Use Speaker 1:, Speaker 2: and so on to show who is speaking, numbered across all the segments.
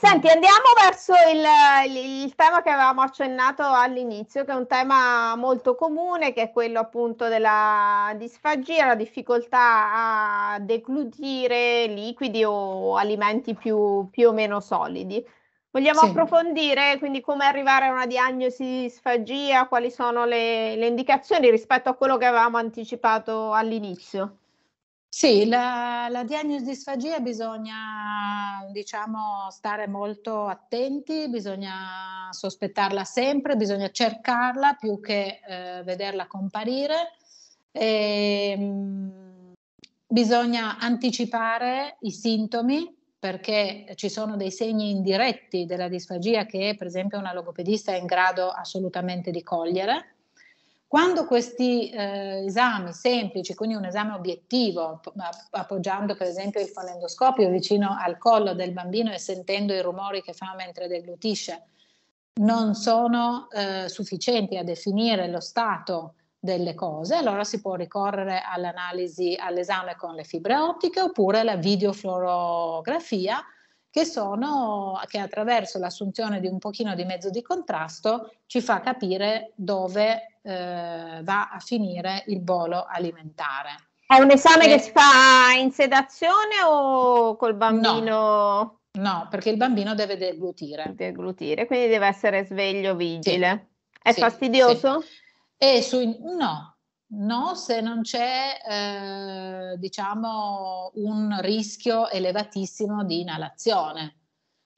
Speaker 1: Senti, andiamo verso il, il, il, tema che avevamo accennato all'inizio, che è un tema molto comune, che è quello appunto della disfagia, la difficoltà a deglutire liquidi o alimenti più, più o meno solidi. Vogliamo sì. approfondire quindi come arrivare a una diagnosi di disfagia, quali sono le, le indicazioni rispetto a quello che avevamo anticipato all'inizio? Sì, la, la, diagnosi di sfagia bisogna diciamo,
Speaker 2: stare molto attenti, bisogna sospettarla sempre, bisogna cercarla più che eh, vederla comparire. E, ehm, mh, bisogna anticipare i sintomi perché ci sono dei segni indiretti della disfagia che per esempio una logopedista è in grado assolutamente di cogliere quando questi eh, esami semplici, quindi un esame obiettivo, appoggiando per esempio il fonendoscopio vicino al collo del bambino e sentendo i rumori che fa mentre deglutisce, non sono eh, sufficienti a definire lo stato delle cose, allora si può ricorrere all'analisi, all'esame con le fibre ottiche oppure la videofluorografia che, sono, che attraverso l'assunzione di un pochino di mezzo di contrasto ci fa capire dove eh, va a finire il bolo alimentare.
Speaker 1: È un esame e... che si fa in sedazione o col bambino? No, no perché il bambino deve deglutire. Deglutire, quindi deve essere sveglio, vigile. Sì. È sì, fastidioso?
Speaker 2: Sì. E su, no, No, se non c'è eh, diciamo un rischio elevatissimo di inalazione.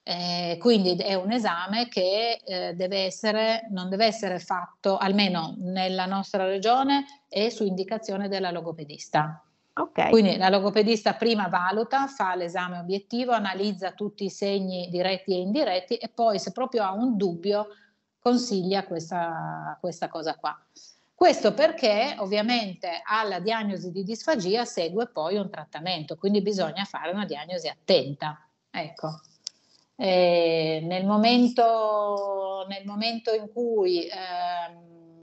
Speaker 2: Eh, quindi è un esame che eh, deve essere, non deve essere fatto, almeno nella nostra regione, e su indicazione della logopedista. Okay. Quindi la logopedista prima valuta, fa l'esame obiettivo, analizza tutti i segni diretti e indiretti e poi se proprio ha un dubbio consiglia questa, questa cosa qua. Questo perché ovviamente alla diagnosi di disfagia segue poi un trattamento, quindi bisogna fare una diagnosi attenta. Ecco. Eh, nel momento, nel, momento, in cui ehm,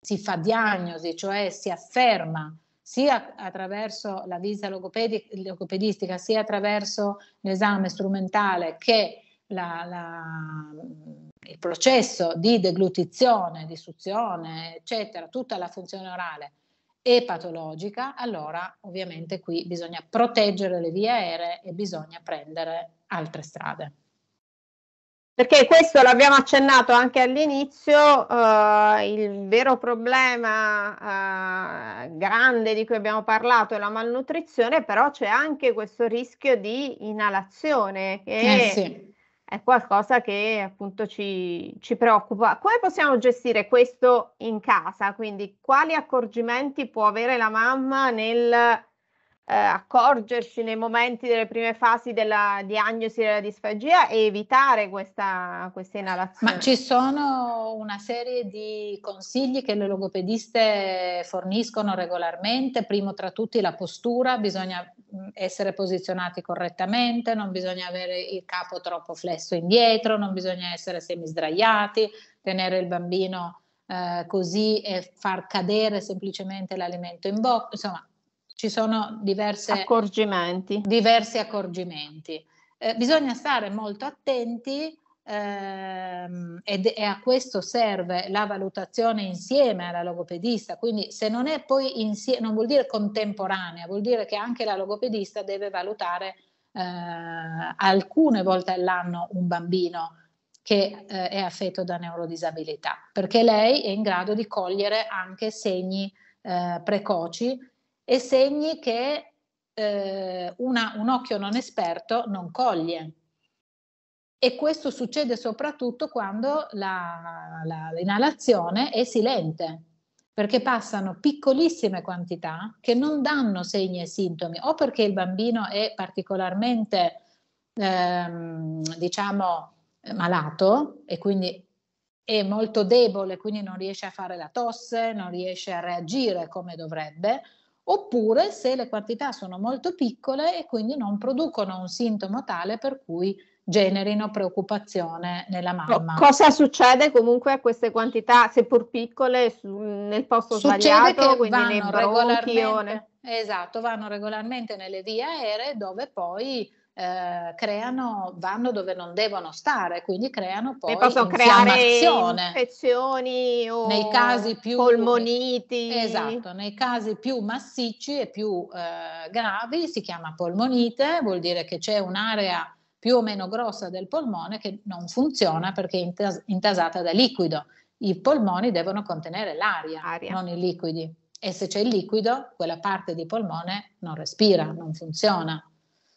Speaker 2: si fa diagnosi, cioè si afferma sia attraverso la visita logopedi- logopedistica, sia attraverso l'esame strumentale che la, la, il processo di deglutizione, di suzione, eccetera, tutta la funzione orale è patologica, allora ovviamente qui bisogna proteggere le vie aeree e bisogna prendere altre strade.
Speaker 1: Perché questo l'abbiamo accennato anche all'inizio, eh, il vero problema eh, grande di cui abbiamo parlato è la malnutrizione, però c'è anche questo rischio di inalazione che eh sì è qualcosa che appunto ci, ci, preoccupa. Come possiamo gestire questo in casa? Quindi quali accorgimenti può avere la mamma nel eh, accorgersi nei momenti delle prime fasi della diagnosi della disfagia e evitare questa, questa inalazione? Ma ci sono una serie di
Speaker 2: consigli che le logopediste forniscono regolarmente, primo tra tutti la postura, bisogna Mm, essere posizionati correttamente, non bisogna avere il capo troppo flesso indietro, non bisogna essere semisdraiati, tenere il bambino eh, così e far cadere semplicemente l'alimento in bocca, insomma ci sono diverse, accorgimenti. diversi accorgimenti. Eh, bisogna stare molto attenti ehm, ed, e a questo serve la valutazione insieme alla logopedista, quindi se non è poi insieme, non vuol dire contemporanea, vuol dire che anche la logopedista deve valutare eh, alcune volte all'anno un bambino che eh, è affetto da neurodisabilità, perché lei è in grado di cogliere anche segni eh, precoci e segni che eh, una, un occhio non esperto non coglie e questo succede soprattutto quando l'inalazione è silente, perché passano piccolissime quantità che non danno segni e sintomi, o perché il bambino è particolarmente, ehm, diciamo, malato e quindi è molto debole, quindi non riesce a fare la tosse, non riesce a reagire come dovrebbe, oppure se le quantità sono molto piccole e quindi non producono un sintomo tale per cui generino
Speaker 1: preoccupazione nella mamma. Cosa succede comunque a queste quantità, seppur piccole, su, nel posto succede sbagliato, Succede che vanno O ne...
Speaker 2: Esatto, vanno regolarmente nelle vie aeree dove poi eh, creano, vanno dove non devono stare, quindi creano poi possono creare infezioni o nei casi più, polmoniti. Esatto, nei casi più massicci e più eh, gravi si chiama polmonite, vuol dire che c'è un'area più o meno grossa del polmone che non funziona perché è intas- intasata da liquido. I polmoni devono contenere l'aria, Aria. non i liquidi. E se c'è il liquido, quella parte di polmone non respira, non funziona.